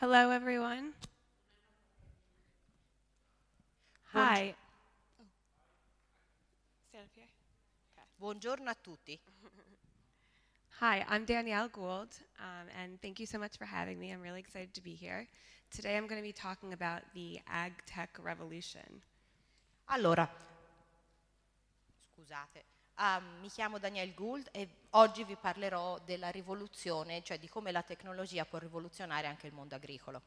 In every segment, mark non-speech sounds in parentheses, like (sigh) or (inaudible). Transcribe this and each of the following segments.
Hello, everyone. Hi. Oh. Stand up here. Buongiorno a tutti. Hi, I'm Danielle Gould, um, and thank you so much for having me. I'm really excited to be here. Today I'm going to be talking about the ag tech revolution. Allora, scusate. Um, mi chiamo Daniel Gould e oggi vi parlerò della rivoluzione, cioè di come la tecnologia può rivoluzionare anche il mondo agricolo.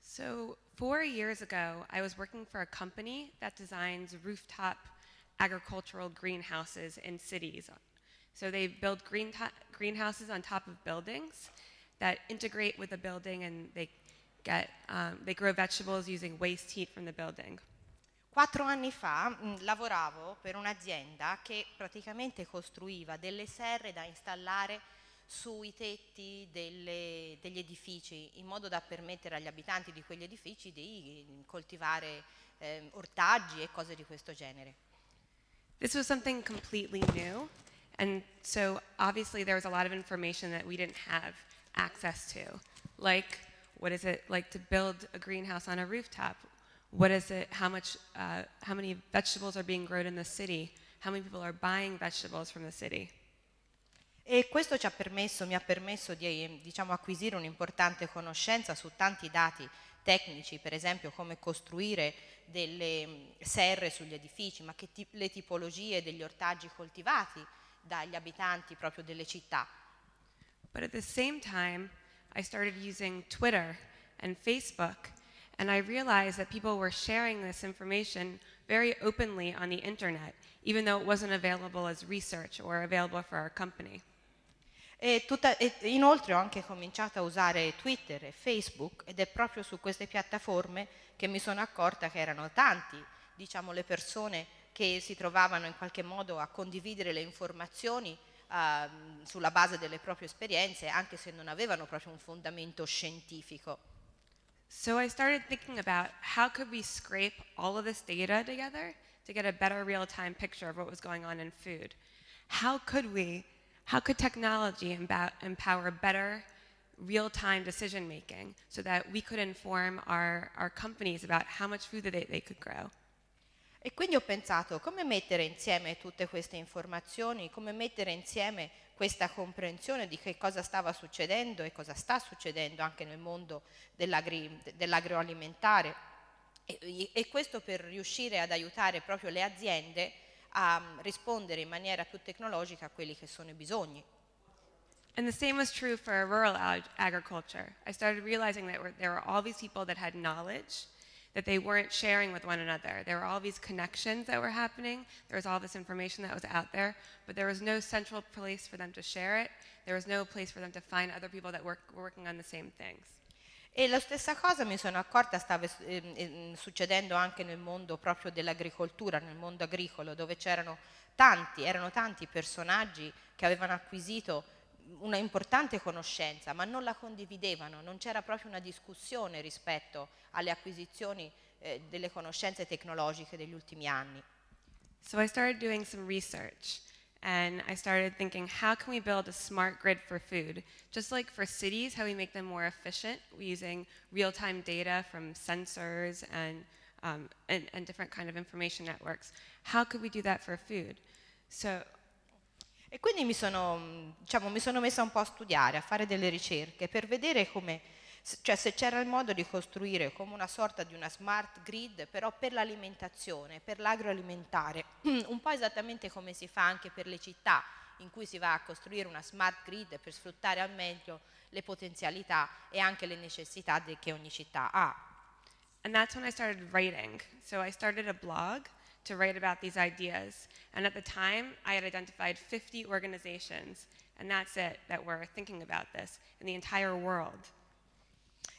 So, four years ago, I was working for a company that designs rooftop agricultural greenhouses in cities. So, they build green greenhouses on top of buildings that integrate with the building and they, get, um, they grow vegetables using waste heat from the building. Quattro anni fa mh, mm, lavoravo per un'azienda che praticamente costruiva delle serre da installare sui tetti delle, degli edifici in modo da permettere agli abitanti di quegli edifici di mm, coltivare eh, ortaggi e cose di questo genere. This was something completely new and so obviously there was a lot of information that we didn't have access to like what is it like to build a greenhouse on a rooftop what is it, how much, uh, how many vegetables are being grown in the city, how many people are buying vegetables from the city. E questo ci ha permesso, mi ha permesso di ehm, diciamo, acquisire un'importante conoscenza su tanti dati tecnici, per esempio come costruire delle mm, serre sugli edifici, ma che tip- le tipologie degli ortaggi coltivati dagli abitanti proprio delle città. But at the same time, I started using Twitter and Facebook and I realized that people were sharing this information very openly on the internet, even though it wasn't available as research or available for our company. E, tutta, e inoltre ho anche cominciato a usare Twitter e Facebook ed è proprio su queste piattaforme che mi sono accorta che erano tanti, diciamo, le persone che si trovavano in qualche modo a condividere le informazioni uh, sulla base delle proprie esperienze, anche se non avevano proprio un fondamento scientifico. So I started thinking about how could we scrape all of this data together to get a better real-time picture of what was going on in food. How could we, how could technology empower better real-time decision making so that we could inform our, our companies about how much food that they, they could grow. E quindi ho pensato come mettere insieme tutte queste informazioni, come mettere insieme questa comprensione di che cosa stava succedendo e cosa sta succedendo anche nel mondo dell'agroalimentare e, e, questo per riuscire ad aiutare proprio le aziende a mm, rispondere in maniera più tecnologica a quelli che sono i bisogni. And the same was true for rural ag agriculture. I started realizing that there were all these people that had knowledge that they weren't sharing with one another. There were all these connections that were happening. There was all this information that was out there, but there was no central place for them to share it. There was no place for them to find other people that work, were working on the same things. E la stessa cosa mi sono accorta stava ehm, ehm, succedendo anche nel mondo proprio dell'agricoltura, nel mondo agricolo, dove c'erano tanti, erano tanti personaggi che avevano acquisito una importante conoscenza, ma non la condividevano, non c'era proprio una discussione rispetto alle acquisizioni eh, delle conoscenze tecnologiche degli ultimi anni. So I started doing some research and I started thinking how can we build a smart grid for food? Just like for cities, how we make them more efficient using real-time data from sensors and, um, and, and different kind of information networks. How could we do that for food? So e quindi mi sono, diciamo, mi sono messa un po' a studiare, a fare delle ricerche per vedere come, cioè se c'era il modo di costruire come una sorta di una smart grid, però per l'alimentazione, per l'agroalimentare, (clears throat) un po' esattamente come si fa anche per le città, in cui si va a costruire una smart grid per sfruttare al meglio le potenzialità e anche le necessità che ogni città ha. And that's when I started writing. So I started a blog to write about these ideas. And at the time, I had identified 50 organizations, and that's it, that were thinking about this in the entire world.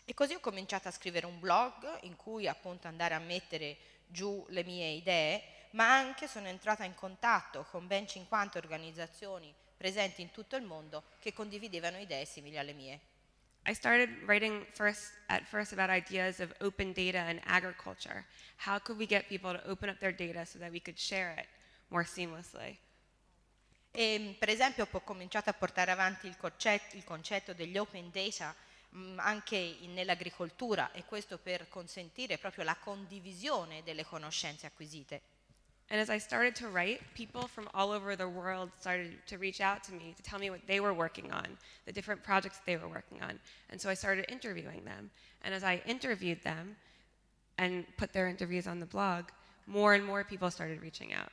E così ho cominciato a scrivere un blog in cui appunto andare a mettere giù le mie idee, ma anche sono entrata in contatto con ben 50 organizzazioni presenti in tutto il mondo che condividevano idee simili alle mie. I started writing first at first about ideas of open data and agriculture. How could we get people to open up their data so that we could share it more seamlessly? E, ehm, per esempio ho cominciato a portare avanti il concetto, il concetto degli open data mh, mm, anche nell'agricoltura e questo per consentire proprio la condivisione delle conoscenze acquisite. And as I started to write, people from all over the world started to reach out to me to tell me what they were working on, the different projects they were working on. And so I started interviewing them. And as I interviewed them and put their interviews on the blog, more and more people started reaching out.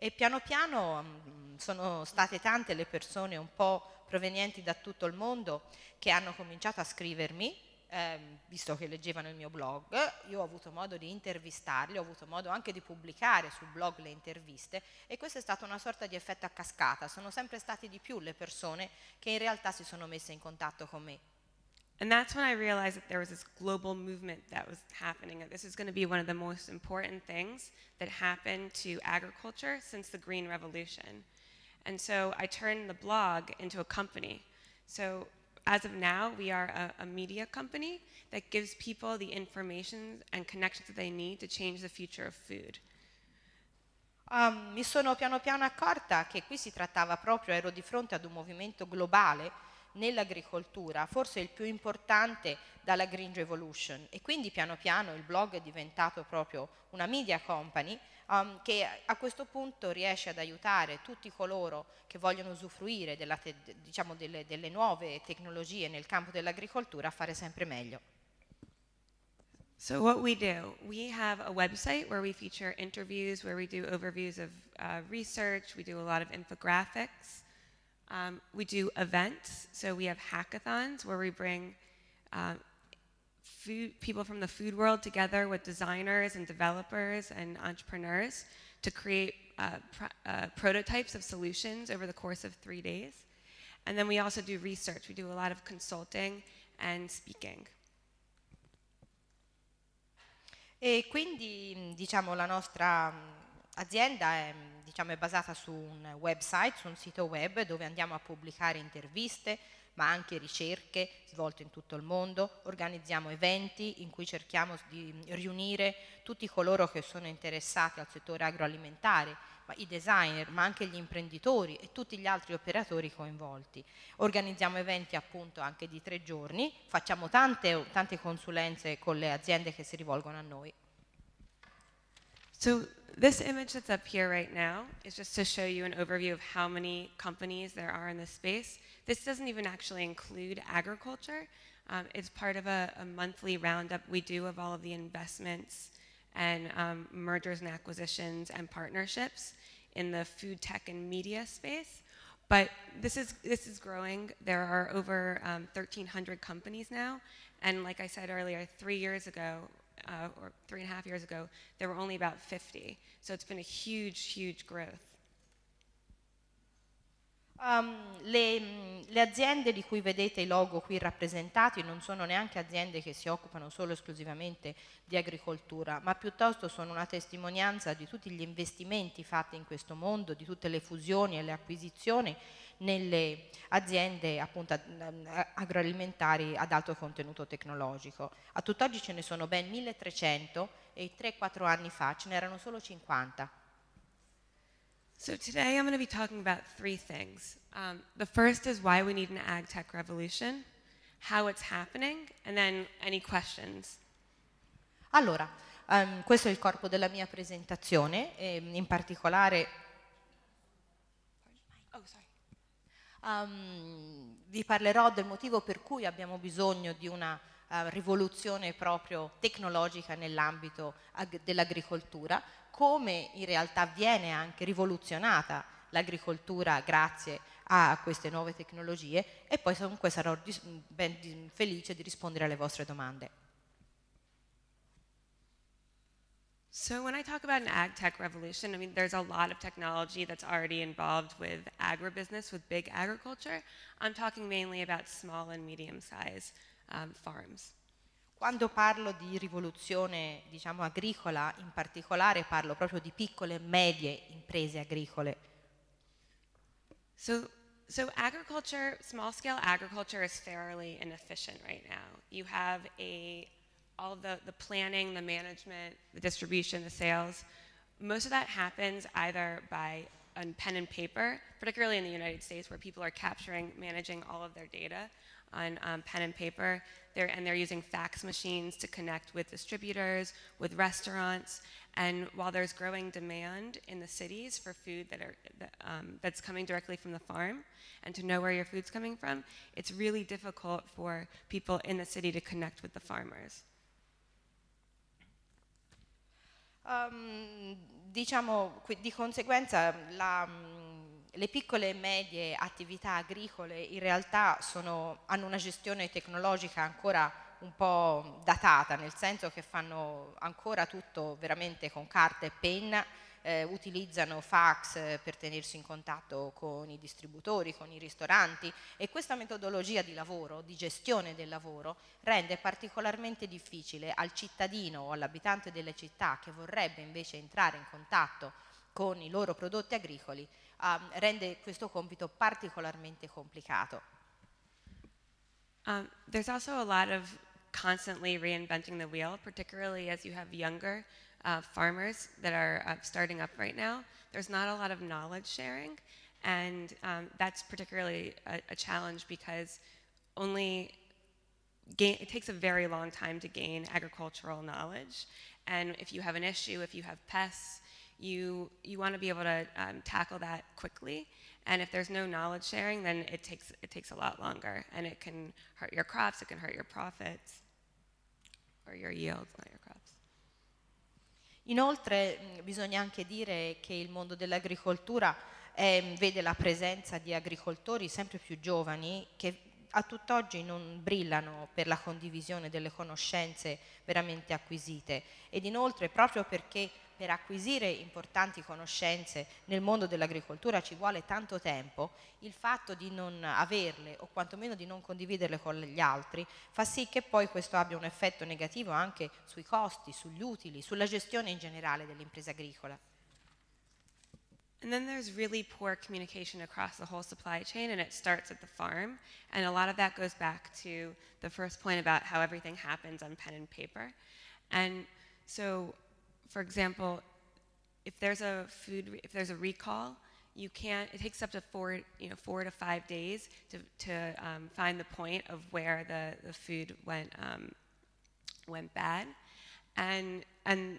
E piano piano mm, sono state tante le persone un po' provenienti da tutto il mondo che hanno cominciato a scrivermi ehm, visto che leggevano il mio blog, io ho avuto modo di intervistarli, ho avuto modo anche di pubblicare sul blog le interviste e questo è stato una sorta di effetto a cascata, sono sempre stati di più le persone che in realtà si sono messe in contatto con me. And that's when I realized that there was this global movement that was happening. This is going to be one of the most important things that happened to agriculture since the Green Revolution. And so I turned the blog into a company. So as of now, we are a, a, media company that gives people the information and connections that they need to change the future of food. Um, mi sono piano piano accorta che qui si trattava proprio, ero di fronte ad un movimento globale nell'agricoltura, forse il più importante dalla Green Revolution e quindi piano piano il blog è diventato proprio una media company um, che a questo punto riesce ad aiutare tutti coloro che vogliono usufruire te, diciamo delle, delle nuove tecnologie nel campo dell'agricoltura a fare sempre meglio. So what we do, we have a website where we feature interviews, where we do overviews of uh, research, we do a lot of infographics. Um, we do events, so we have hackathons where we bring um, food, people from the food world together with designers and developers and entrepreneurs to create uh, pr uh, prototypes of solutions over the course of three days. And then we also do research. We do a lot of consulting and speaking. E quindi diciamo la nostra azienda è, diciamo, è basata su un website, su un sito web dove andiamo a pubblicare interviste, ma anche ricerche svolte in tutto il mondo, organizziamo eventi in cui cerchiamo di riunire tutti coloro che sono interessati al settore agroalimentare, i designer, ma anche gli imprenditori e tutti gli altri operatori coinvolti. Organizziamo eventi appunto anche di tre giorni, facciamo tante, tante consulenze con le aziende che si rivolgono a noi. So this image that's up here right now is just to show you an overview of how many companies there are in this space. This doesn't even actually include agriculture. Um, it's part of a, a, monthly roundup we do of all of the investments and um, mergers and acquisitions and partnerships in the food tech and media space. But this is, this is growing. There are over um, 1,300 companies now. And like I said earlier, three years ago, uh, or three and a half years ago, there were only about 50. So it's been a huge, huge growth. Um, le, le, aziende di cui vedete i logo qui rappresentati non sono neanche aziende che si occupano solo e esclusivamente di agricoltura, ma piuttosto sono una testimonianza di tutti gli investimenti fatti in questo mondo, di tutte le fusioni e le acquisizioni nelle aziende appunto, eh, agroalimentari ad alto contenuto tecnologico. A tutt'oggi ce ne sono ben 1300 e 3-4 anni fa ce n'erano solo 50. So today I'm going to be talking about three things. Um, the first is why we need an ag tech revolution, how it's happening, and then any questions. Allora, um, questo è il corpo della mia presentazione, e ehm, in particolare... Oh, sorry. Um, vi parlerò del motivo per cui abbiamo bisogno di una uh, rivoluzione proprio tecnologica nell'ambito ag- dell'agricoltura, come in realtà viene anche rivoluzionata l'agricoltura grazie a queste nuove tecnologie e poi comunque sarò dis- ben felice di rispondere alle vostre domande. So when I talk about an ag tech revolution, I mean, there's a lot of technology that's already involved with agribusiness, with big agriculture. I'm talking mainly about small and medium-sized um, farms. Quando parlo di rivoluzione, diciamo, agricola, in particolare parlo proprio di piccole e medie imprese agricole. So, so agriculture, small-scale agriculture is fairly inefficient right now. You have a all the, the planning, the management, the distribution, the sales, most of that happens either by on pen and paper, particularly in the United States where people are capturing, managing all of their data on um, pen and paper. They're, and they're using fax machines to connect with distributors, with restaurants. And while there's growing demand in the cities for food that are, that, um, that's coming directly from the farm and to know where your food's coming from, it's really difficult for people in the city to connect with the farmers. Um, diciamo, di conseguenza la, le piccole e medie attività agricole in realtà sono, hanno una gestione tecnologica ancora un po' datata, nel senso che fanno ancora tutto veramente con carta e penna, eh, utilizzano fax eh, per tenersi in contatto con i distributori, con i ristoranti e questa metodologia di lavoro, di gestione del lavoro, rende particolarmente difficile al cittadino o all'abitante delle città che vorrebbe invece entrare in contatto con i loro prodotti agricoli, ehm, rende questo compito particolarmente complicato. Um, there's also a lot of constantly reinventing the wheel, particularly as you have younger uh, farmers that are uh, starting up right now, there's not a lot of knowledge sharing. And um, that's particularly a, a, challenge because only gain, it takes a very long time to gain agricultural knowledge. And if you have an issue, if you have pests, you, you want to be able to um, tackle that quickly. And if there's no knowledge sharing, then it takes, it takes a lot longer. And it can hurt your crops, it can hurt your profits, or your yields, not your crops. Inoltre bisogna anche dire che il mondo dell'agricoltura eh, vede la presenza di agricoltori sempre più giovani che a tutt'oggi non brillano per la condivisione delle conoscenze veramente acquisite ed inoltre proprio perché per acquisire importanti conoscenze nel mondo dell'agricoltura ci vuole tanto tempo, il fatto di non averle o quantomeno di non condividerle con gli altri fa sì che poi questo abbia un effetto negativo anche sui costi, sugli utili, sulla gestione in generale dell'impresa agricola. And then there's really poor communication across the whole supply chain, and it starts at the farm. And a lot of that goes back to the first point about how everything happens on pen and paper. And so, for example, if there's a food, if there's a recall, you can't. It takes up to four, you know, four to five days to, to um, find the point of where the, the food went um, went bad, and and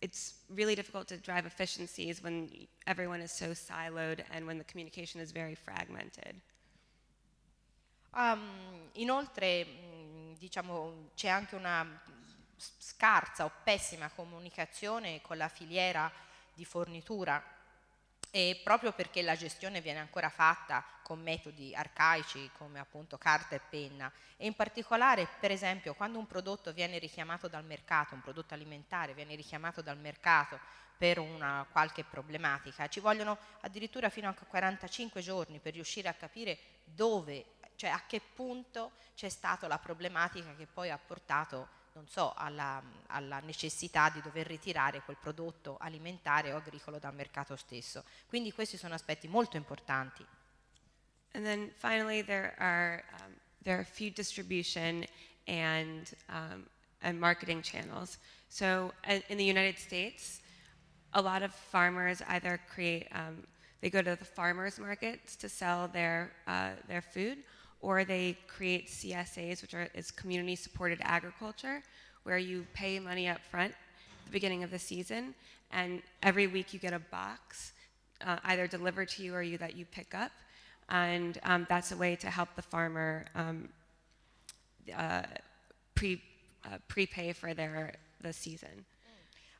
it's really difficult to drive efficiencies when everyone is so siloed and when the communication is very fragmented. Um, inoltre, mm, diciamo, c'è anche una scarsa o pessima comunicazione con la filiera di fornitura e proprio perché la gestione viene ancora fatta con metodi arcaici come appunto carta e penna e in particolare per esempio quando un prodotto viene richiamato dal mercato, un prodotto alimentare viene richiamato dal mercato per una qualche problematica, ci vogliono addirittura fino a 45 giorni per riuscire a capire dove, cioè a che punto c'è stata la problematica che poi ha portato non so, alla, alla, necessità di dover ritirare quel prodotto alimentare o agricolo dal mercato stesso. Quindi questi sono aspetti molto importanti. And then finally there are, um, there are few distribution and, um, and marketing channels. So uh, in the United States, a lot of farmers either create, um, they go to the farmers markets to sell their, uh, their food or they create CSAs, which are, is community supported agriculture, where you pay money up front at the beginning of the season, and every week you get a box uh, either delivered to you or you that you pick up, and um, that's a way to help the farmer um, uh, pre, uh, prepay for their the season.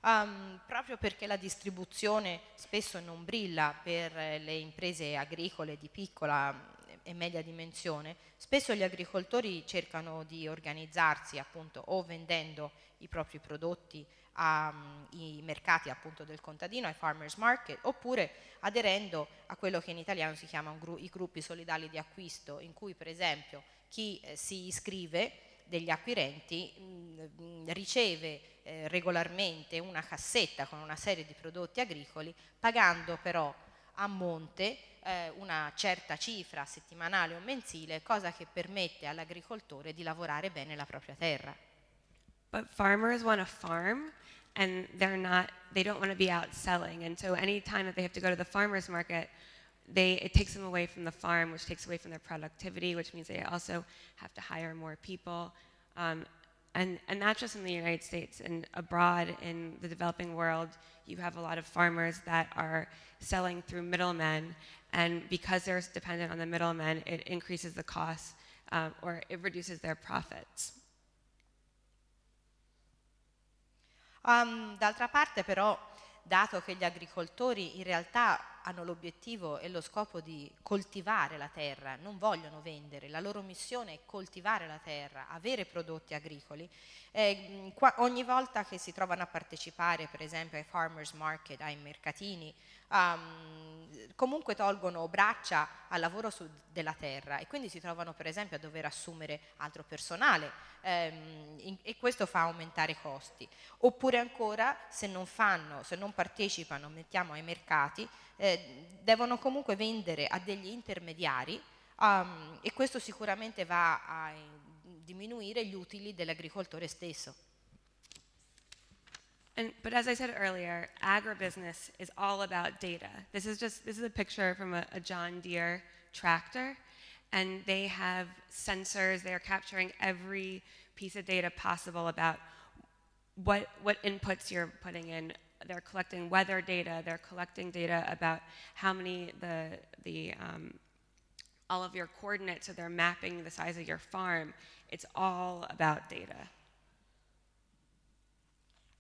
Um, proprio perché la distribuzione spesso non brilla per le imprese agricole di piccola e media dimensione, spesso gli agricoltori cercano di organizzarsi appunto o vendendo i propri prodotti ai mm, mercati appunto del contadino, ai farmers market, oppure aderendo a quello che in italiano si chiama gru i gruppi solidali di acquisto, in cui per esempio chi eh, si iscrive degli acquirenti mh, mm, mm, riceve eh, regolarmente una cassetta con una serie di prodotti agricoli, pagando però a monte eh, una certa cifra settimanale o mensile, cosa che permette all'agricoltore di lavorare bene la propria terra. But farmers want to farm and they're not they don't want to be out selling and so any time that they have to go to the farmers market they it takes them away from the farm which takes away from their productivity which means they also have to hire more people um, and and not just in the United States and abroad in the developing world you have a lot of farmers that are selling through middlemen and because they're dependent on the middlemen, it increases the cost um, or it reduces their profits. Um, d'altra parte però, dato che gli agricoltori in realtà hanno l'obiettivo e lo scopo di coltivare la terra, non vogliono vendere, la loro missione è coltivare la terra, avere prodotti agricoli. Eh, qua, ogni volta che si trovano a partecipare per esempio ai farmers market, ai mercatini, um, comunque tolgono braccia al lavoro su, della terra e quindi si trovano per esempio a dover assumere altro personale ehm, in, e questo fa aumentare i costi. Oppure ancora se non fanno, se non partecipano, mettiamo ai mercati, eh, devono comunque vendere a degli intermediari um, e questo sicuramente va a diminuire gli utili dell'agricoltore stesso. And, but as I said earlier, agribusiness is all about data. This is just this is a picture from a, a John Deere tractor, and they have sensors. They are capturing every piece of data possible about what what inputs you're putting in, they're collecting weather data, they're collecting data about how many the, the um, all of your coordinates, so they're mapping the size of your farm. It's all about data.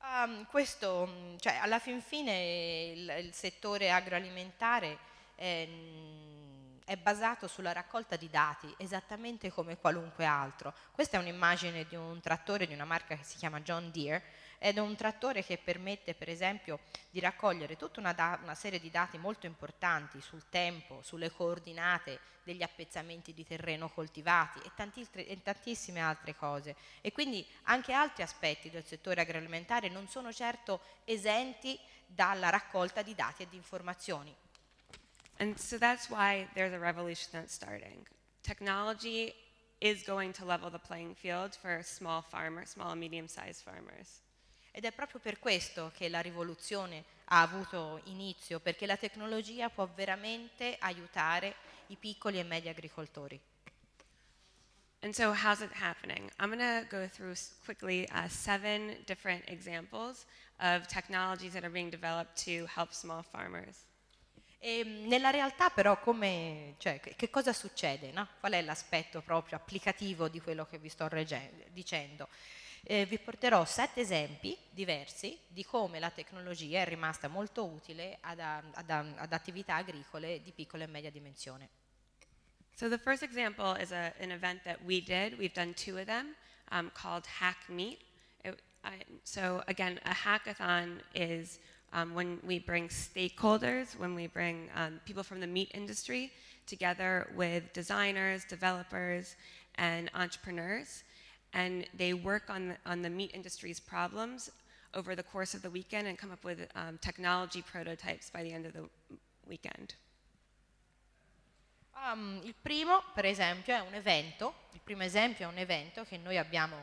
Um, questo, mm, cioè, alla fin fine il, il settore agroalimentare è, ehm, è basato sulla raccolta di dati, esattamente come qualunque altro. Questa è un'immagine di un trattore di una marca che si chiama John Deere, ed è un trattore che permette per esempio di raccogliere tutta una, una serie di dati molto importanti sul tempo, sulle coordinate degli appezzamenti di terreno coltivati e, tanti, e, tantissime altre cose. E quindi anche altri aspetti del settore agroalimentare non sono certo esenti dalla raccolta di dati e di informazioni. And so that's why there's a revolution that's starting. Technology is going to level the playing field for small farmers, small and medium-sized farmers. Ed è proprio per questo che la rivoluzione ha avuto inizio, perché la tecnologia può veramente aiutare i piccoli e medi agricoltori. And so, how's it happening? I'm going to go through quickly uh, seven different examples of technologies that are being developed to help small farmers. E ehm, nella realtà però come, cioè, che cosa succede? No? Qual è l'aspetto proprio applicativo di quello che vi sto dicendo? Eh, vi porterò sette esempi diversi di come la tecnologia è rimasta molto utile ad, ad, ad attività agricole di piccola e media dimensione. So the first example is a, an event that we did. We've done two of them um, called Hack Meat. It, I, so again, a hackathon is um, when we bring stakeholders, when we bring um, people from the meat industry together with designers, developers, and entrepreneurs and they work on the, on the meat industry's problems over the course of the weekend and come up with um, technology prototypes by the end of the weekend. Um, il primo, per esempio, è un evento, il primo esempio è un evento che noi abbiamo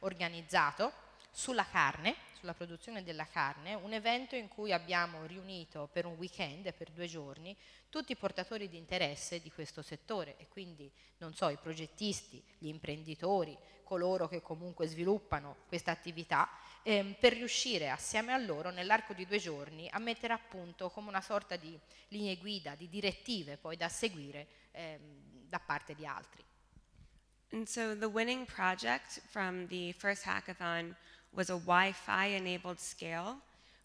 organizzato sulla carne, sulla produzione della carne, un evento in cui abbiamo riunito per un weekend, per due giorni, tutti i portatori di interesse di questo settore e quindi, non so, i progettisti, gli imprenditori, coloro che comunque sviluppano questa attività, ehm, per riuscire assieme a loro nell'arco di due giorni a mettere a punto come una sorta di linee guida, di direttive poi da seguire ehm, da parte di altri. And so the winning project from the first hackathon was a Wi-Fi enabled scale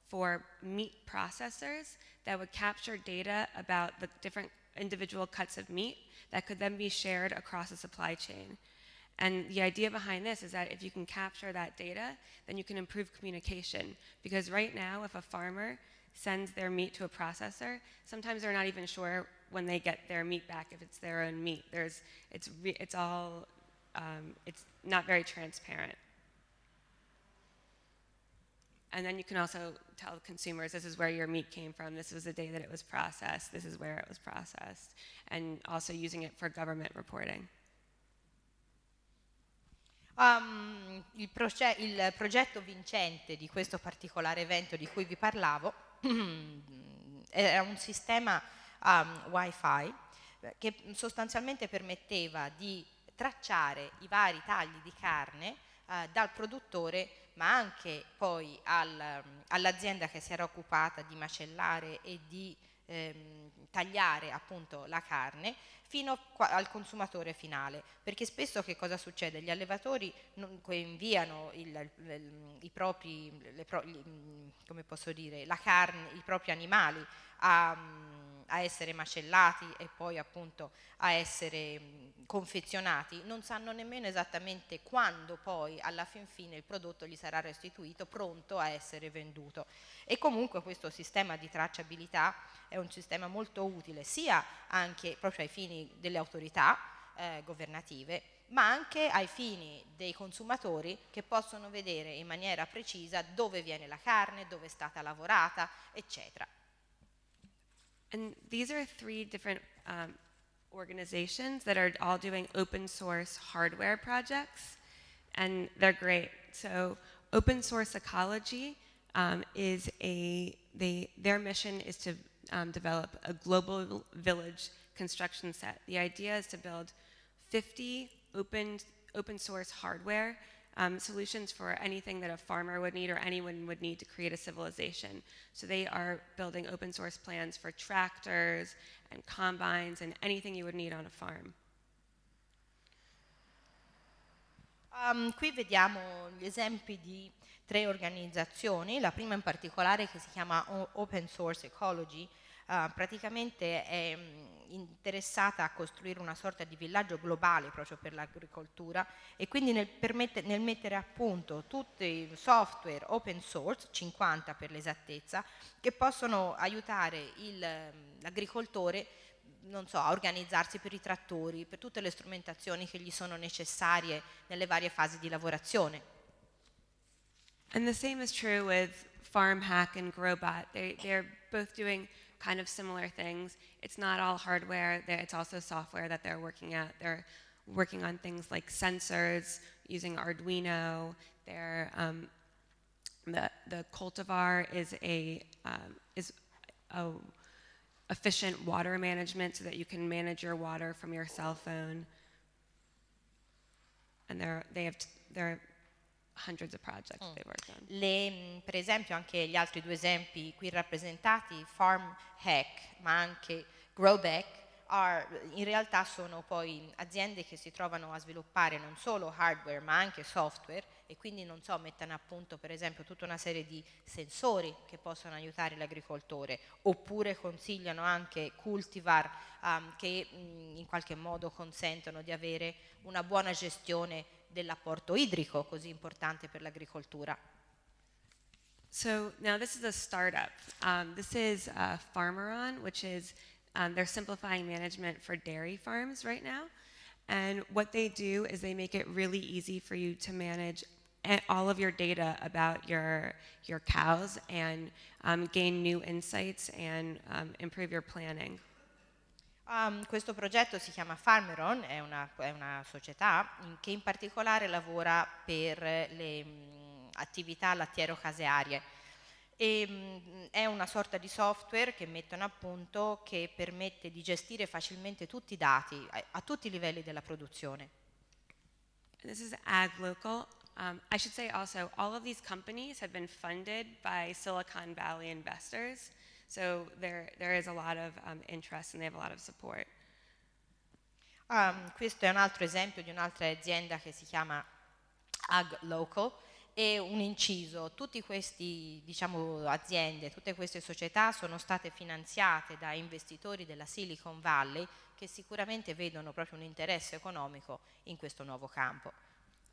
for meat processors that would capture data about the different individual cuts of meat that could then be shared across the supply chain. And the idea behind this is that if you can capture that data, then you can improve communication. Because right now, if a farmer sends their meat to a processor, sometimes they're not even sure when they get their meat back if it's their own meat. There's, it's, it's all, um, it's not very transparent. And then you can also tell consumers this is where your meat came from, this was the day that it was processed, this is where it was processed, and also using it for government reporting. Um, il, proce- il progetto vincente di questo particolare evento di cui vi parlavo (clears throat) era un sistema um, wifi eh, che sostanzialmente permetteva di tracciare i vari tagli di carne eh, dal produttore ma anche poi al, ehm, all'azienda che si era occupata di macellare e di ehm, tagliare appunto la carne fino al consumatore finale, perché spesso che cosa succede? Gli allevatori non, inviano il, il, i propri, pro, dire, carne, i propri animali a, a, essere macellati e poi appunto a essere confezionati, non sanno nemmeno esattamente quando poi alla fin fine il prodotto gli sarà restituito pronto a essere venduto. E comunque questo sistema di tracciabilità è un sistema molto utile sia anche proprio ai fini delle autorità eh, governative, ma anche ai fini dei consumatori che possono vedere in maniera precisa dove viene la carne, dove è stata lavorata, eccetera. And these are three different um, organizations that are all doing open source hardware projects, and they're great. So, Open Source Ecology um, is a they their mission is to um, develop a global village construction set. The idea is to build 50 open, open source hardware um, solutions for anything that a farmer would need or anyone would need to create a civilization. So they are building open source plans for tractors and combines and anything you would need on a farm. Um, qui vediamo gli esempi di tre organizzazioni, la prima in particolare che si chiama o Open Source Ecology, Eh, praticamente è mm, interessata a costruire una sorta di villaggio globale proprio per l'agricoltura e quindi nel, permette, nel mettere a punto tutti i software open source, 50 per l'esattezza, che possono aiutare mm, l'agricoltore non so, a organizzarsi per i trattori, per tutte le strumentazioni che gli sono necessarie nelle varie fasi di lavorazione. And the same is true with Farm Hack and Growbot. They, they're both doing kind of similar things. It's not all hardware, it's also software that they're working at. They're working on things like sensors, using Arduino. They're, um, the, the cultivar is a, um, is a efficient water management so that you can manage your water from your cell phone. And they're, they have, they're hundreds of projects mm. they've worked on. Le, mm, per esempio anche gli altri due esempi qui rappresentati, Farm Hack ma anche Growback, Are, in realtà sono poi aziende che si trovano a sviluppare non solo hardware ma anche software e quindi non so, mettano a punto per esempio tutta una serie di sensori che possono aiutare l'agricoltore oppure consigliano anche cultivar um, che mh, mhmm, in qualche modo consentono di avere una buona gestione dell'apporto idrico così importante per l'agricoltura. So now this is a startup. Um, this is a uh, Farmeron, which is um, they're simplifying management for dairy farms right now. And what they do is they make it really easy for you to manage all of your data about your, your cows and um, gain new insights and um, improve your planning. Um, questo progetto si chiama Farmeron, è una, è una società in, che in particolare lavora per le mh, mm, attività lattiero-casearie. E, mh, mm, è una sorta di software che mettono a punto che permette di gestire facilmente tutti i dati a, eh, a tutti i livelli della produzione. This is AgLocal. Um, I should say also, all of these companies have been funded by Silicon Valley investors, so there, there is a lot of um, interest and they have a lot of support. Um, questo è un altro esempio di un'altra azienda che si chiama Ag Local e un inciso, tutte queste diciamo, aziende, tutte queste società sono state finanziate da investitori della Silicon Valley che sicuramente vedono proprio un interesse economico in questo nuovo campo.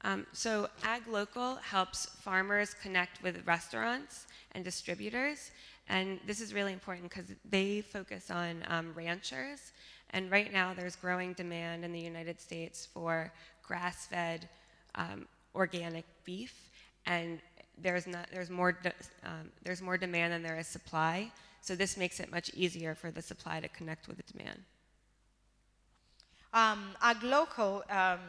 Um, so AgLocal helps farmers connect with restaurants and distributors, and this is really important because they focus on um, ranchers, and right now there's growing demand in the United States for grass-fed um, organic beef, and there's, not, there's, more de, um, there's more demand than there is supply, so this makes it much easier for the supply to connect with the demand. Um, AgLocal um,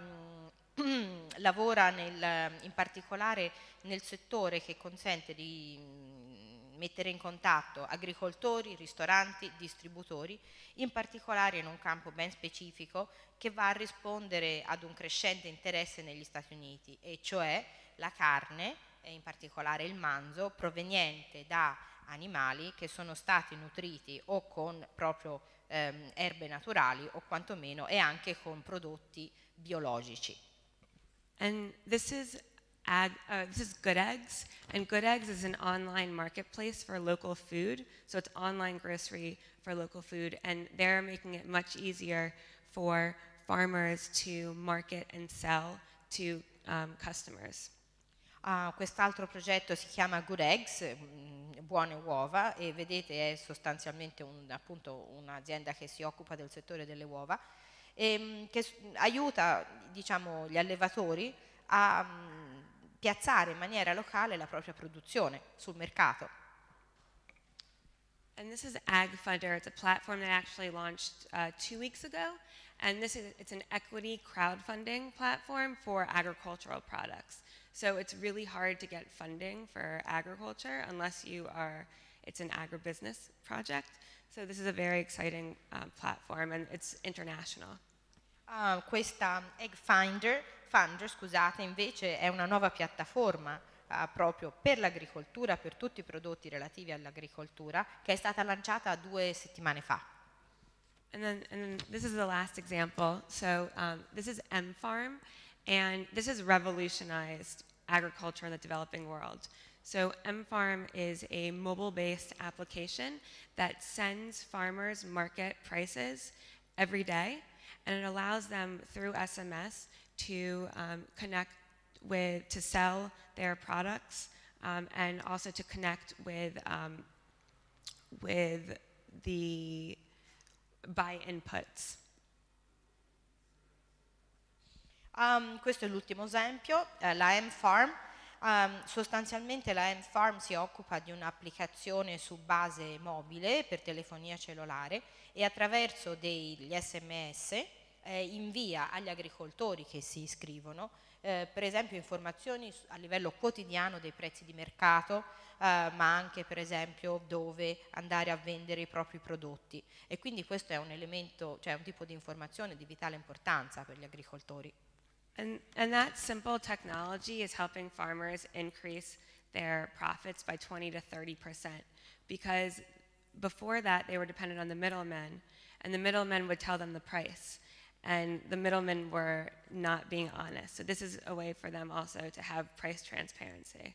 (clears throat) lavora nel, in particolare nel settore che consente di mm, mettere in contatto agricoltori, ristoranti, distributori, in particolare in un campo ben specifico che va a rispondere ad un crescente interesse negli Stati Uniti, e cioè la carne, e in particolare il manzo, proveniente da animali che sono stati nutriti o con proprio ehm, erbe naturali o quantomeno e anche con prodotti biologici. And this is, uh, this is Good Eggs, and Good Eggs is an online marketplace for local food. So it's online grocery for local food, and they're making it much easier for farmers to market and sell to um, customers. Uh, quest'altro progetto si chiama Good Eggs, mm, buone uova, e vedete è sostanzialmente un, appunto un'azienda che si occupa del settore delle uova. ehm, che aiuta diciamo, gli allevatori a mh, mm, piazzare in maniera locale la propria produzione sul mercato. And this is AgFunder, Funder. It's a platform that actually launched uh, two weeks ago. And this is, it's an equity crowdfunding platform for agricultural products. So it's really hard to get funding for agriculture unless you are, it's an agribusiness project. So this is a very exciting um, platform and it's international. Uh, questa Egg Finder, Funder, scusate, invece è una nuova piattaforma uh, proprio per l'agricoltura, per tutti i prodotti relativi all'agricoltura, che è stata lanciata due settimane fa. And then, and then this is the last example. So um, this is M Farm, and this has revolutionized agriculture in the developing world. So M Farm is a mobile-based application that sends farmers market prices every day and it allows them through SMS to um, connect with, to sell their products um, and also to connect with, um, with the buy inputs. Um, questo è l'ultimo esempio, eh, la M-Farm. Um, sostanzialmente la M-Farm si occupa di un'applicazione su base mobile per telefonia cellulare e attraverso degli sms eh, invia agli agricoltori che si iscrivono, eh, per esempio informazioni a livello quotidiano dei prezzi di mercato, eh, ma anche per esempio dove andare a vendere i propri prodotti. E quindi questo è un elemento, cioè un tipo di informazione di vitale importanza per gli agricoltori. And, and that simple technology is helping farmers increase their profits by 20 to 30 percent because before that they were dependent on the middlemen and the middlemen would tell them the price. And the middlemen were not being honest. So this is a way for them also to have price transparency.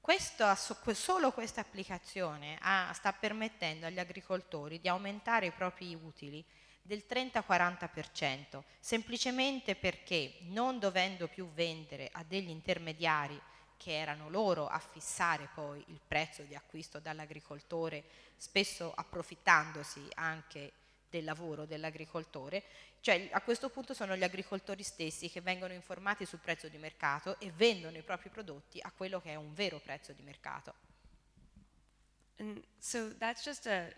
Questo, solo questa applicazione ha, sta permettendo agli agricoltori di aumentare i propri utili del 30-40%, semplicemente perché non dovendo più vendere a degli intermediari che erano loro a fissare poi il prezzo di acquisto dall'agricoltore, spesso approfittandosi anche del lavoro dell'agricoltore, cioè a questo punto sono gli agricoltori stessi che vengono informati sul prezzo di mercato e vendono i propri prodotti a quello che è un vero prezzo di mercato. And so that's just a,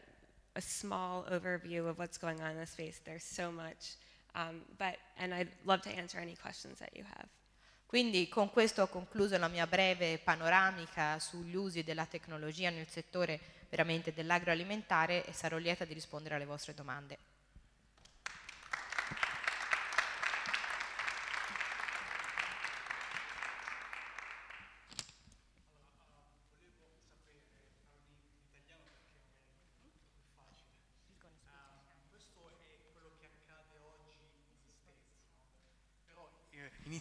a small overview of what's going on in the space. There's so much, um, but and I'd love to answer any questions that you have. Quindi con questo ho concluso la mia breve panoramica sugli usi della tecnologia nel settore veramente dell'agroalimentare e sarò lieta di rispondere alle vostre domande.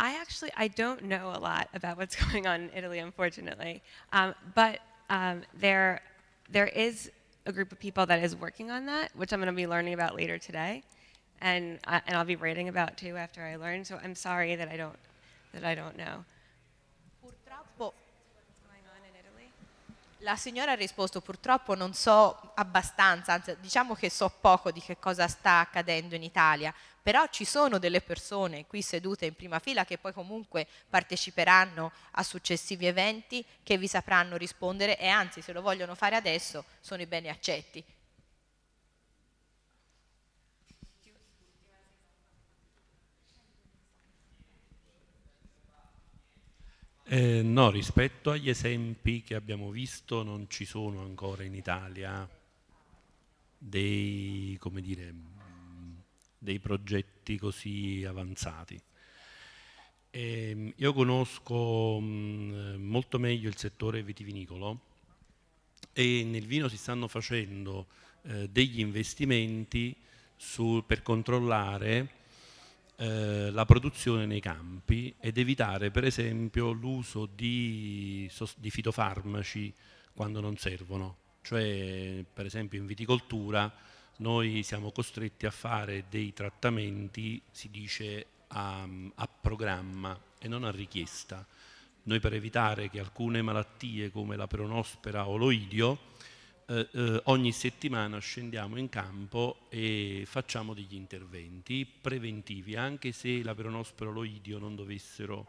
I actually I don't know a lot about what's (laughs) going on in Italy, unfortunately. Um, but um, there there is a group of people that is working on that, which I'm going to be learning about later today, and uh, and I'll be writing about too after I learn. So I'm sorry that I don't that I don't know. La signora ha risposto purtroppo non so abbastanza, anzi diciamo che so poco di che cosa sta accadendo in Italia, però ci sono delle persone qui sedute in prima fila che poi comunque parteciperanno a successivi eventi che vi sapranno rispondere e anzi se lo vogliono fare adesso sono i beni accetti. Eh, no, rispetto agli esempi che abbiamo visto non ci sono ancora in Italia dei, come dire, dei progetti così avanzati. E ehm, io conosco mm, molto meglio il settore vitivinicolo e nel vino si stanno facendo eh, degli investimenti su, per controllare eh, la produzione nei campi ed evitare per esempio l'uso di, di, fitofarmaci quando non servono, cioè per esempio in viticoltura noi siamo costretti a fare dei trattamenti, si dice, a, a programma e non a richiesta. Noi per evitare che alcune malattie come la peronospera o l'oidio eh, eh, ogni settimana scendiamo in campo e facciamo degli interventi preventivi, anche se la peronospera o l'oidio non dovessero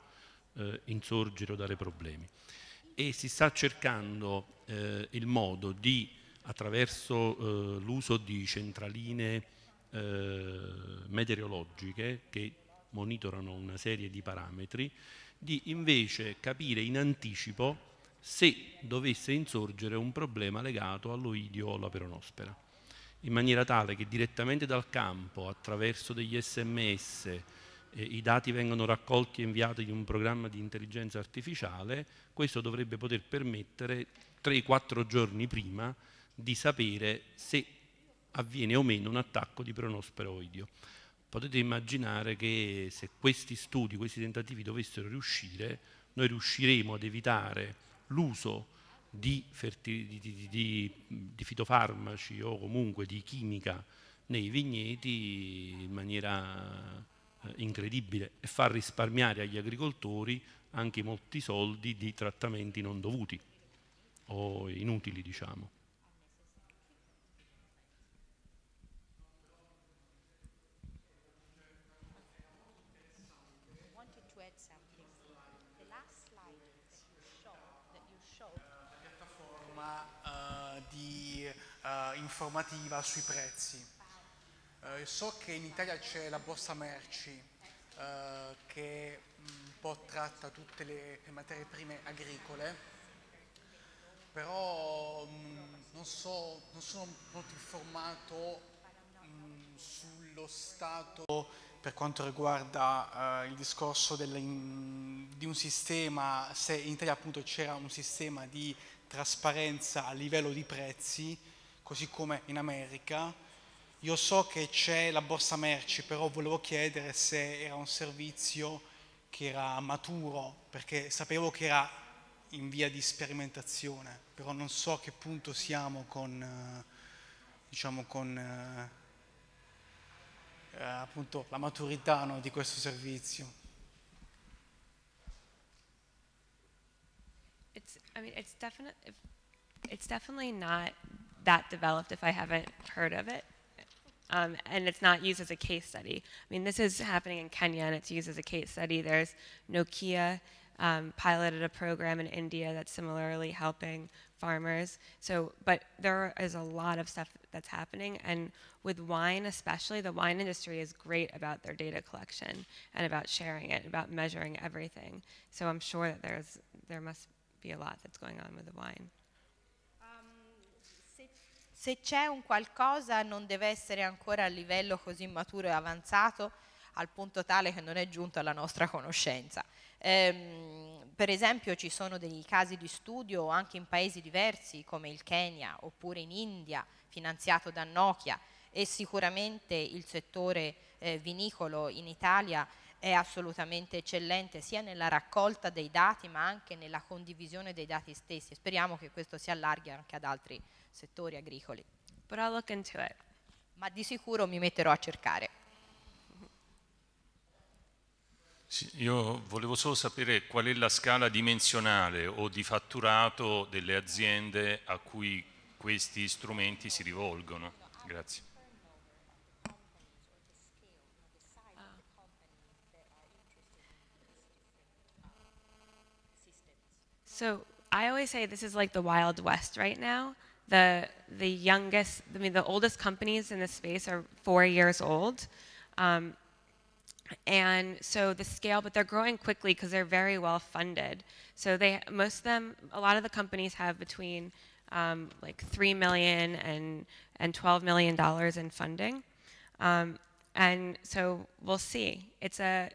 eh, insorgere o dare problemi. E si sta cercando eh, il modo di attraverso eh, l'uso di centraline eh, meteorologiche che monitorano una serie di parametri, di invece capire in anticipo se dovesse insorgere un problema legato all'oidio o alla peronospera, in maniera tale che direttamente dal campo, attraverso degli sms, eh, i dati vengono raccolti e inviati in un programma di intelligenza artificiale, questo dovrebbe poter permettere 3-4 giorni prima di sapere se avviene o meno un attacco di pronosperoidio. Potete immaginare che se questi studi, questi tentativi dovessero riuscire, noi riusciremo ad evitare l'uso di, di, di, di, fitofarmaci o comunque di chimica nei vigneti in maniera eh, incredibile e far risparmiare agli agricoltori anche molti soldi di trattamenti non dovuti o inutili, diciamo. uh, informativa sui prezzi. Uh, so che in Italia c'è la borsa merci uh, che mm, un po' tratta tutte le, le materie prime agricole, però um, non, so, non, sono molto informato um, sullo stato per quanto riguarda uh, il discorso in, di un sistema, se in Italia appunto c'era un sistema di trasparenza a livello di prezzi, così come in America. Io so che c'è la borsa merci, però volevo chiedere se era un servizio che era maturo, perché sapevo che era in via di sperimentazione, però non so a che punto siamo con, eh, diciamo, con eh, eh, appunto, la maturità no, di questo servizio. It's, I mean, it's, definite, it's definitely not that developed if I haven't heard of it. Um, and it's not used as a case study. I mean, this is happening in Kenya and it's used as a case study. There's Nokia um, piloted a program in India that's similarly helping farmers. So, but there is a lot of stuff that's happening, and with wine especially, the wine industry is great about their data collection and about sharing it, about measuring everything. So I'm sure that there's there must be a lot that's going on with the wine. se c'è un qualcosa non deve essere ancora a livello così maturo e avanzato al punto tale che non è giunto alla nostra conoscenza. Ehm, per esempio ci sono dei casi di studio anche in paesi diversi come il Kenya oppure in India finanziato da Nokia e sicuramente il settore eh, vinicolo in Italia è assolutamente eccellente sia nella raccolta dei dati ma anche nella condivisione dei dati stessi. Speriamo che questo si allarghi anche ad altri settori agricoli. But I'll look into it. Ma di sicuro mi metterò a cercare. Sì, io volevo solo sapere qual è la scala dimensionale o di fatturato delle aziende a cui questi strumenti si rivolgono. Grazie. So I always say this is like the Wild West right now. The, the youngest, I mean, the oldest companies in this space are four years old. Um, and so the scale, but they're growing quickly because they're very well funded. So they, most of them, a lot of the companies have between um, like three million and and twelve million dollars in funding, um, and so we'll see. It's a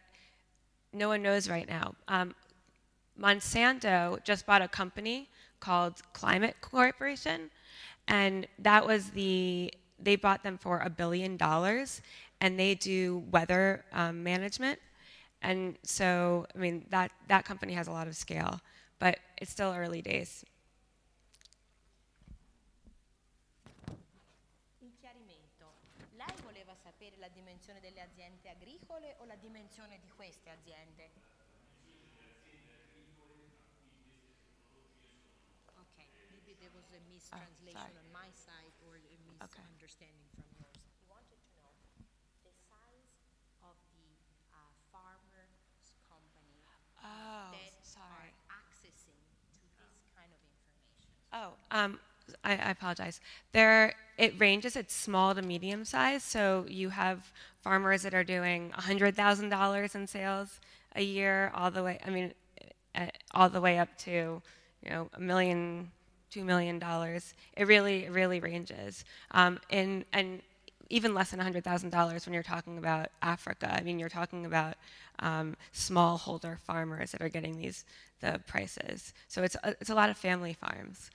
no one knows right now. Um, Monsanto just bought a company called Climate Corporation, and that was the they bought them for a billion dollars, and they do weather um, management, and so I mean that that company has a lot of scale, but it's still early days. Lei voleva sapere la dimensione delle aziende agricole o la dimensione di queste aziende? oh, sorry. on my side or a misunderstanding okay. from yours. He wanted to know the size of the uh, farmer's company oh, that sorry. are accessing to this kind of information. Oh, um, I, I, apologize. There, it ranges. It's small to medium size. So you have farmers that are doing hundred thousand dollars in sales a year, all the way. I mean, eh, all the way up to you know a million $2 million. It really, really ranges. Um, and, and even less than $100,000 when you're talking about Africa. I mean, you're talking about um, smallholder farmers that are getting these the prices. So it's a, it's a lot of family farms.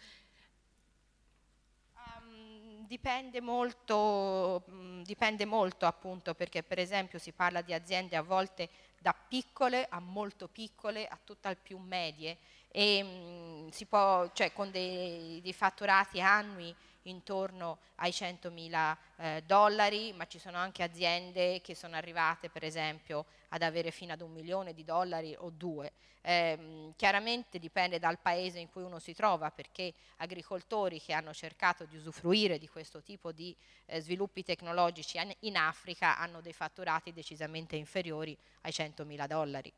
Um, dipende molto, mm, dipende molto appunto perché per esempio si parla di aziende a volte da piccole a molto piccole a tutt'al più medie e mh, mm, può, cioè, con dei, dei, fatturati annui intorno ai 100.000 eh, dollari, ma ci sono anche aziende che sono arrivate per esempio ad avere fino ad un milione di dollari o due. Eh, chiaramente dipende dal paese in cui uno si trova perché agricoltori che hanno cercato di usufruire di questo tipo di eh, sviluppi tecnologici in Africa hanno dei fatturati decisamente inferiori ai 100.000 dollari.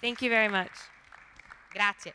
Thank you very much. Grazie.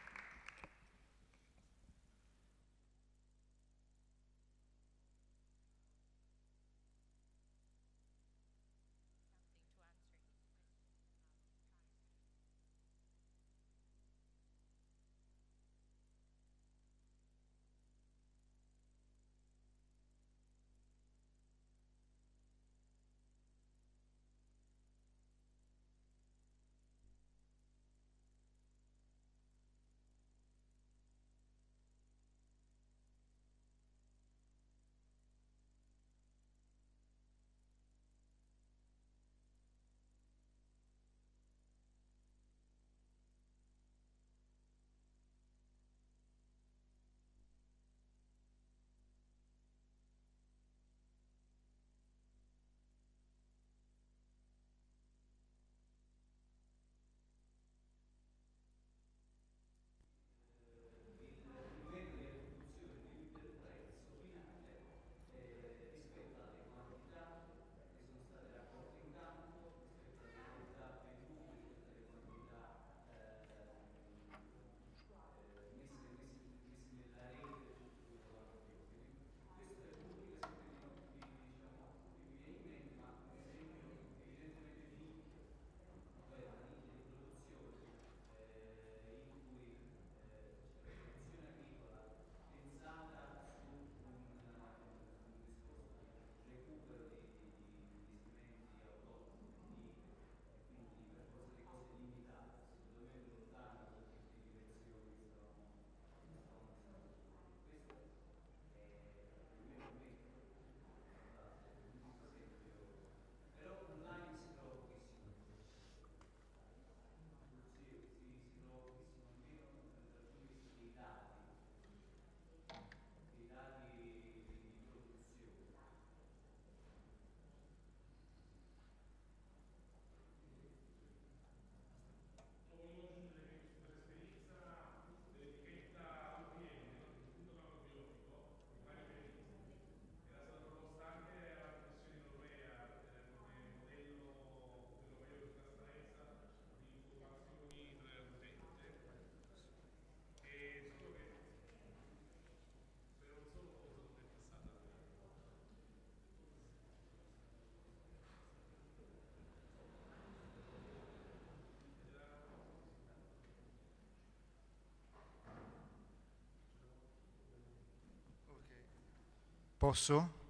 Posso?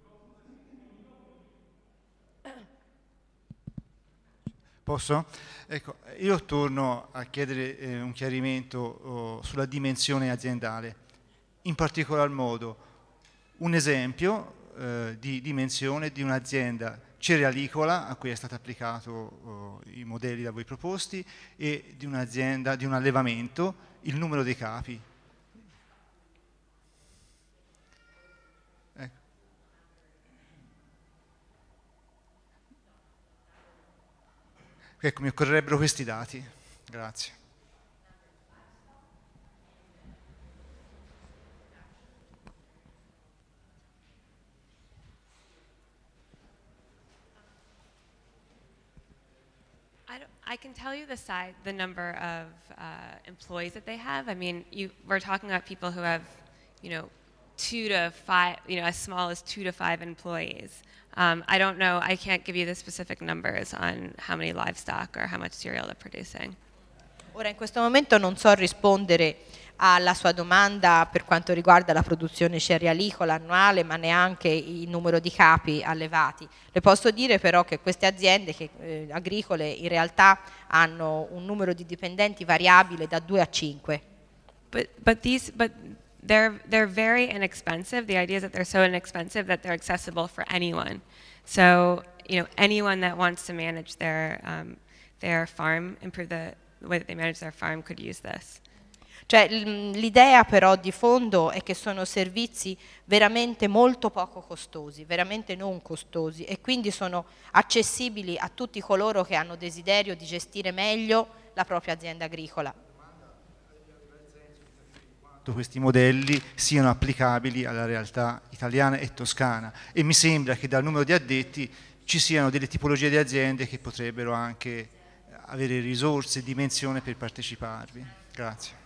Posso? Ecco, io torno a chiedere eh, un chiarimento oh, sulla dimensione aziendale, in particolar modo un esempio eh, di dimensione di un'azienda cerealicola a cui è stato applicato oh, i modelli da voi proposti e di un'azienda, di un allevamento, il numero dei capi, Ecco, mi occorrerebbero questi dati. Grazie. I, can tell you the size, the number of uh, employees that they have. I mean, you, we're talking about people who have, you know, two to five, you know, as small as two to five employees. Um, I don't know, I can't give you the specific numbers on how many livestock or how much cereal they're producing. Ora in questo momento non so rispondere alla sua domanda per quanto riguarda la produzione cerealicola annuale, ma neanche il numero di capi allevati. Le posso dire però che queste aziende che, eh, agricole in realtà hanno un numero di dipendenti variabile da 2 a 5. But, but these, but they're, they're very inexpensive. The idea is that they're so inexpensive that they're accessible for anyone. So, you know, anyone that wants to manage their, um, their farm, improve the, the way that they manage their farm could use this. Cioè, l'idea però di fondo è che sono servizi veramente molto poco costosi, veramente non costosi e quindi sono accessibili a tutti coloro che hanno desiderio di gestire meglio la propria azienda agricola, fatto questi modelli siano applicabili alla realtà italiana e toscana e mi sembra che dal numero di addetti ci siano delle tipologie di aziende che potrebbero anche avere risorse e dimensione per parteciparvi. Grazie.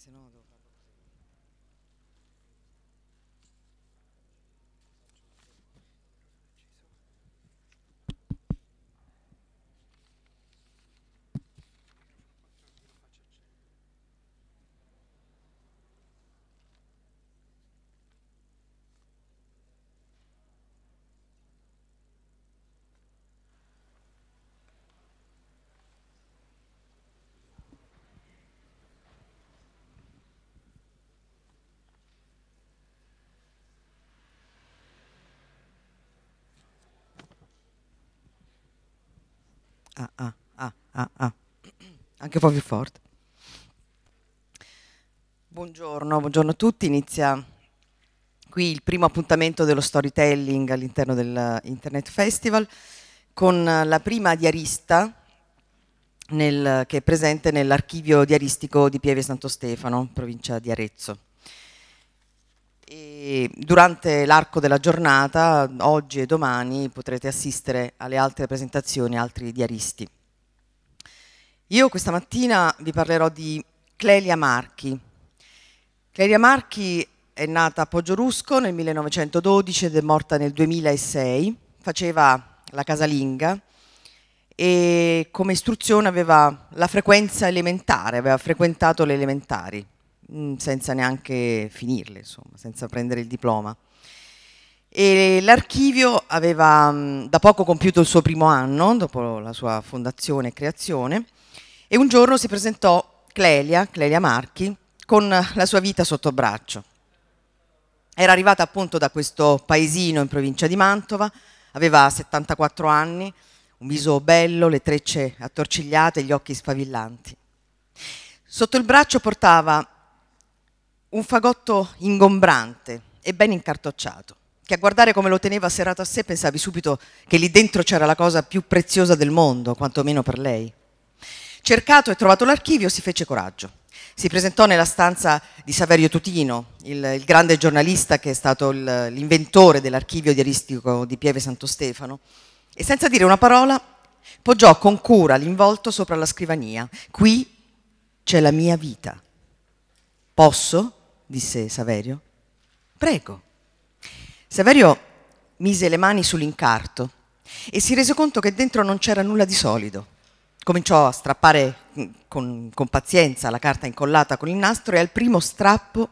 se no, ah, ah, ah, ah, ah. Anche un po' più forte. Buongiorno, buongiorno a tutti. Inizia qui il primo appuntamento dello storytelling all'interno dell'Internet Festival con la prima diarista nel, che è presente nell'archivio diaristico di Pieve Santo Stefano, provincia di Arezzo e durante l'arco della giornata, oggi e domani, potrete assistere alle altre presentazioni, altri diaristi. Io questa mattina vi parlerò di Clelia Marchi. Clelia Marchi è nata a Poggiorusco nel 1912 ed è morta nel 2006, faceva la casalinga e come istruzione aveva la frequenza elementare, aveva frequentato le elementari. Mm, senza neanche finirle, insomma, senza prendere il diploma. l'archivio aveva mm, da poco compiuto il suo primo anno, dopo la sua fondazione e creazione, e un giorno si presentò Clelia, Clelia Marchi, con la sua vita sotto braccio. Era arrivata appunto da questo paesino in provincia di Mantova, aveva 74 anni, un viso bello, le trecce attorcigliate, gli occhi sfavillanti. Sotto il braccio portava un fagotto ingombrante e ben incartocciato, che a guardare come lo teneva serrato a sé pensavi subito che lì dentro c'era la cosa più preziosa del mondo, quantomeno per lei. Cercato e trovato l'archivio si fece coraggio. Si presentò nella stanza di Saverio Tutino, il, il grande giornalista che è stato l'inventore dell'archivio diaristico di Pieve Santo Stefano, e senza dire una parola poggiò con cura l'involto sopra la scrivania. Qui c'è la mia vita. Posso disse Saverio. Prego. Saverio mise le mani sull'incarto e si rese conto che dentro non c'era nulla di solido. Cominciò a strappare con, con, pazienza la carta incollata con il nastro e al primo strappo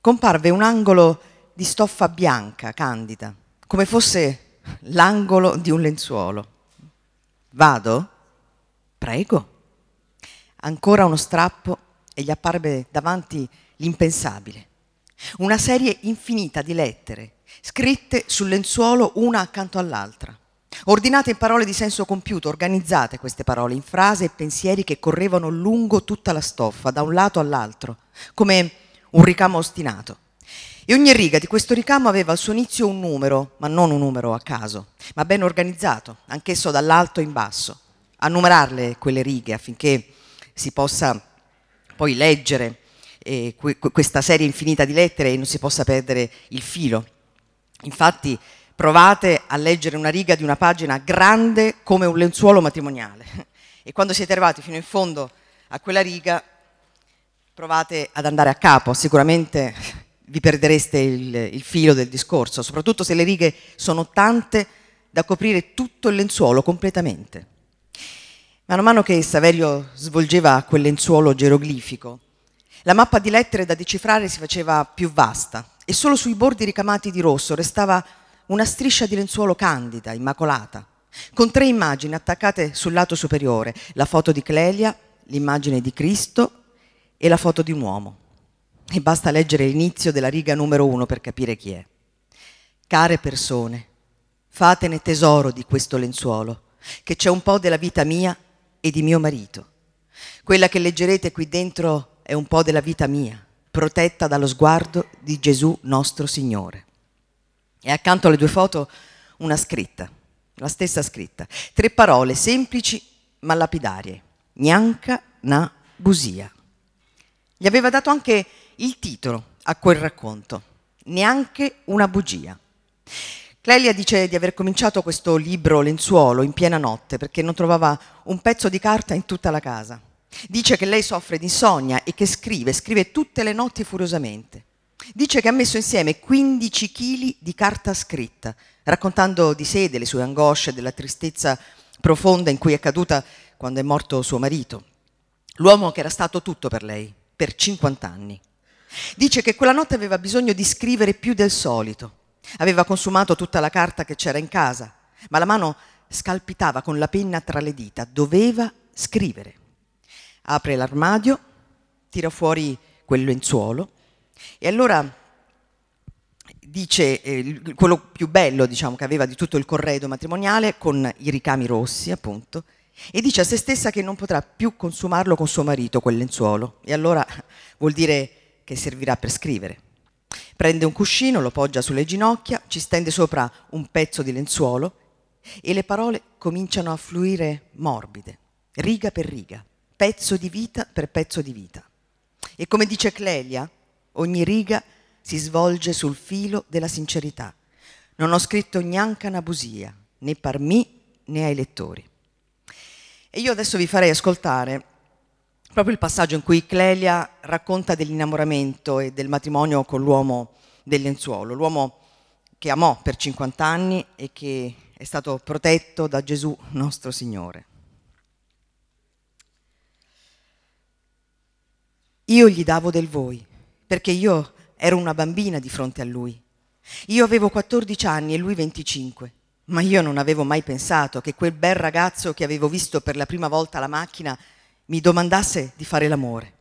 comparve un angolo di stoffa bianca, candida, come fosse l'angolo di un lenzuolo. Vado? Prego. Ancora uno strappo e gli apparve davanti l'impensabile. Una serie infinita di lettere, scritte sul lenzuolo una accanto all'altra, ordinate in parole di senso compiuto, organizzate queste parole in frasi e pensieri che correvano lungo tutta la stoffa, da un lato all'altro, come un ricamo ostinato. E ogni riga di questo ricamo aveva al suo inizio un numero, ma non un numero a caso, ma ben organizzato, anch'esso dall'alto in basso, a numerarle quelle righe affinché si possa poi leggere eh, que questa serie infinita di lettere e non si possa perdere il filo. Infatti provate a leggere una riga di una pagina grande come un lenzuolo matrimoniale (laughs) e quando siete arrivati fino in fondo a quella riga provate ad andare a capo, sicuramente (laughs) vi perdereste il, il filo del discorso, soprattutto se le righe sono tante da coprire tutto il lenzuolo completamente. Man mano che Saverio svolgeva quel lenzuolo geroglifico, la mappa di lettere da decifrare si faceva più vasta e solo sui bordi ricamati di rosso restava una striscia di lenzuolo candida, immacolata, con tre immagini attaccate sul lato superiore, la foto di Clelia, l'immagine di Cristo e la foto di un uomo. E basta leggere l'inizio della riga numero uno per capire chi è. Care persone, fatene tesoro di questo lenzuolo, che c'è un po' della vita mia e di mio marito. Quella che leggerete qui dentro è un po' della vita mia, protetta dallo sguardo di Gesù nostro Signore. E accanto alle due foto una scritta, la stessa scritta, tre parole semplici ma lapidarie, Gnanca na busia. Gli aveva dato anche il titolo a quel racconto, Neanche una bugia. Clelia dice di aver cominciato questo libro lenzuolo in piena notte perché non trovava un pezzo di carta in tutta la casa. Dice che lei soffre di insonnia e che scrive, scrive tutte le notti furiosamente. Dice che ha messo insieme 15 kg di carta scritta, raccontando di sé, delle sue angosce, della tristezza profonda in cui è caduta quando è morto suo marito, l'uomo che era stato tutto per lei, per 50 anni. Dice che quella notte aveva bisogno di scrivere più del solito, aveva consumato tutta la carta che c'era in casa, ma la mano scalpitava con la penna tra le dita, doveva scrivere apre l'armadio, tira fuori quel lenzuolo e allora dice eh, quello più bello diciamo, che aveva di tutto il corredo matrimoniale con i ricami rossi appunto e dice a se stessa che non potrà più consumarlo con suo marito quel lenzuolo e allora (laughs) vuol dire che servirà per scrivere. Prende un cuscino, lo poggia sulle ginocchia, ci stende sopra un pezzo di lenzuolo e le parole cominciano a fluire morbide, riga per riga pezzo di vita per pezzo di vita. E come dice Clelia, ogni riga si svolge sul filo della sincerità. Non ho scritto neanche una busia, né per me né ai lettori. E io adesso vi farei ascoltare proprio il passaggio in cui Clelia racconta dell'innamoramento e del matrimonio con l'uomo del lenzuolo, l'uomo che amò per 50 anni e che è stato protetto da Gesù nostro Signore. Io gli davo del voi, perché io ero una bambina di fronte a lui. Io avevo 14 anni e lui 25, ma io non avevo mai pensato che quel bel ragazzo che avevo visto per la prima volta la macchina mi domandasse di fare l'amore.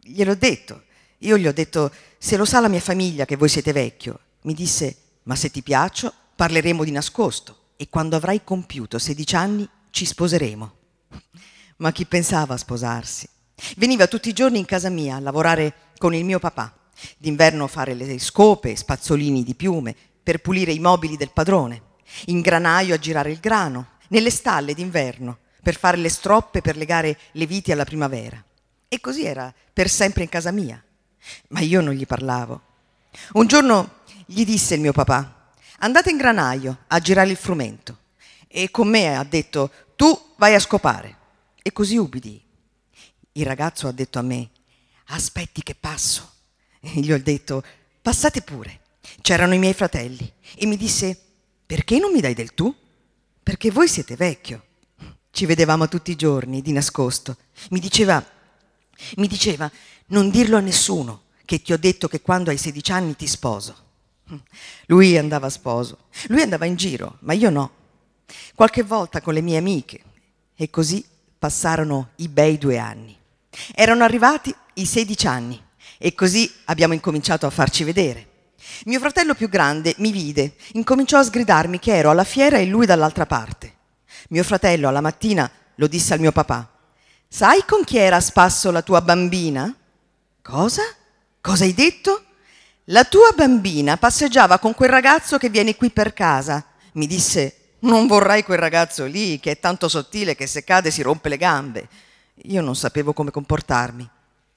Gliel'ho detto, io gli ho detto, se lo sa la mia famiglia che voi siete vecchio, mi disse, ma se ti piaccio parleremo di nascosto e quando avrai compiuto 16 anni ci sposeremo. Ma chi pensava a sposarsi? Veniva tutti i giorni in casa mia a lavorare con il mio papà, d'inverno fare le scope, spazzolini di piume, per pulire i mobili del padrone, in granaio a girare il grano, nelle stalle d'inverno, per fare le stroppe per legare le viti alla primavera. E così era per sempre in casa mia. Ma io non gli parlavo. Un giorno gli disse il mio papà, andate in granaio a girare il frumento. E con me ha detto, tu vai a scopare. E così ubbidii. Il ragazzo ha detto a me, aspetti che passo. E gli ho detto, passate pure. C'erano i miei fratelli e mi disse, perché non mi dai del tu? Perché voi siete vecchio. Ci vedevamo tutti i giorni di nascosto. Mi diceva, mi diceva, non dirlo a nessuno che ti ho detto che quando hai 16 anni ti sposo. Lui andava a sposo, lui andava in giro, ma io no. Qualche volta con le mie amiche. E così passarono i bei due anni. Erano arrivati i 16 anni e così abbiamo incominciato a farci vedere. Mio fratello più grande mi vide, incominciò a sgridarmi che ero alla fiera e lui dall'altra parte. Mio fratello alla mattina lo disse al mio papà, sai con chi era a spasso la tua bambina? Cosa? Cosa hai detto? La tua bambina passeggiava con quel ragazzo che viene qui per casa. Mi disse, non vorrai quel ragazzo lì che è tanto sottile che se cade si rompe le gambe. Io non sapevo come comportarmi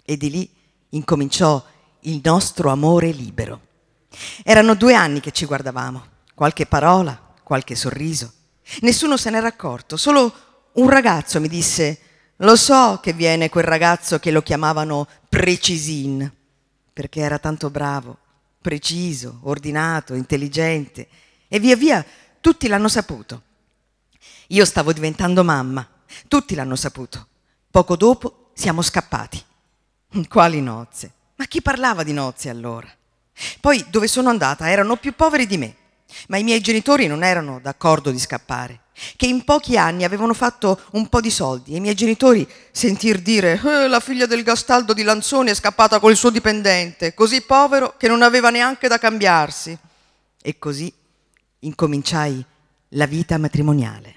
e di lì incominciò il nostro amore libero. Erano due anni che ci guardavamo, qualche parola, qualche sorriso. Nessuno se n'era accorto, solo un ragazzo mi disse, lo so che viene quel ragazzo che lo chiamavano Precisin, perché era tanto bravo, preciso, ordinato, intelligente e via via tutti l'hanno saputo. Io stavo diventando mamma, tutti l'hanno saputo. Poco dopo siamo scappati. (laughs) Quali nozze? Ma chi parlava di nozze allora? Poi dove sono andata erano più poveri di me, ma i miei genitori non erano d'accordo di scappare, che in pochi anni avevano fatto un po' di soldi e i miei genitori sentir dire eh, la figlia del Gastaldo di Lanzoni è scappata col suo dipendente, così povero che non aveva neanche da cambiarsi. E così incominciai la vita matrimoniale.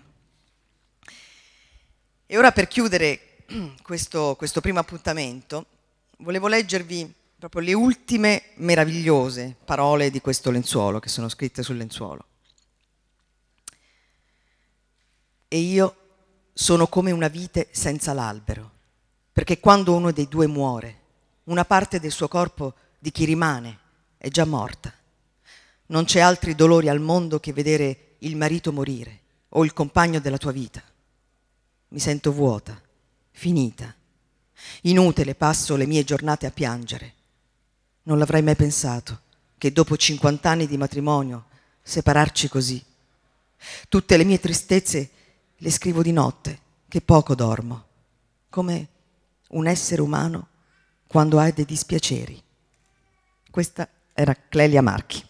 E ora per chiudere (clears throat) questo, questo primo appuntamento, volevo leggervi proprio le ultime meravigliose parole di questo lenzuolo, che sono scritte sul lenzuolo. E io sono come una vite senza l'albero, perché quando uno dei due muore, una parte del suo corpo di chi rimane è già morta. Non c'è altri dolori al mondo che vedere il marito morire o il compagno della tua vita. Mi sento vuota finita. Inutile passo le mie giornate a piangere. Non l'avrei mai pensato che dopo 50 anni di matrimonio separarci così. Tutte le mie tristezze le scrivo di notte, che poco dormo, come un essere umano quando ha dei dispiaceri. Questa era Clelia Marchi.